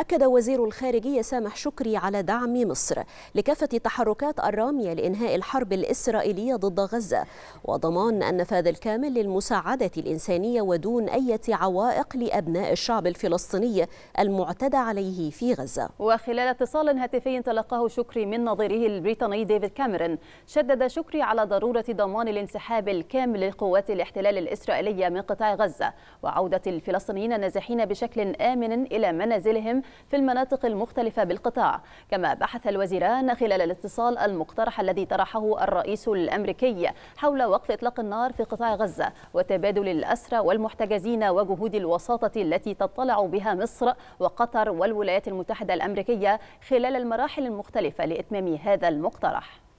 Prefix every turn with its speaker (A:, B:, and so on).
A: أكد وزير الخارجية سامح شكري على دعم مصر لكافة تحركات الرامية لإنهاء الحرب الإسرائيلية ضد غزة وضمان النفاذ الكامل للمساعدة الإنسانية ودون أي عوائق لأبناء الشعب الفلسطيني المعتدى عليه في غزة
B: وخلال اتصال هاتفي تلقاه شكري من نظيره البريطاني ديفيد كاميرون شدد شكري على ضرورة ضمان الانسحاب الكامل لقوات الاحتلال الإسرائيلية من قطاع غزة وعودة الفلسطينيين النازحين بشكل آمن إلى منازلهم في المناطق المختلفة بالقطاع كما بحث الوزيران خلال الاتصال المقترح الذي طرحه الرئيس الأمريكي حول وقف إطلاق النار في قطاع غزة وتبادل الأسرى والمحتجزين وجهود الوساطة التي تطلع بها مصر وقطر والولايات المتحدة الأمريكية خلال المراحل المختلفة لإتمام هذا المقترح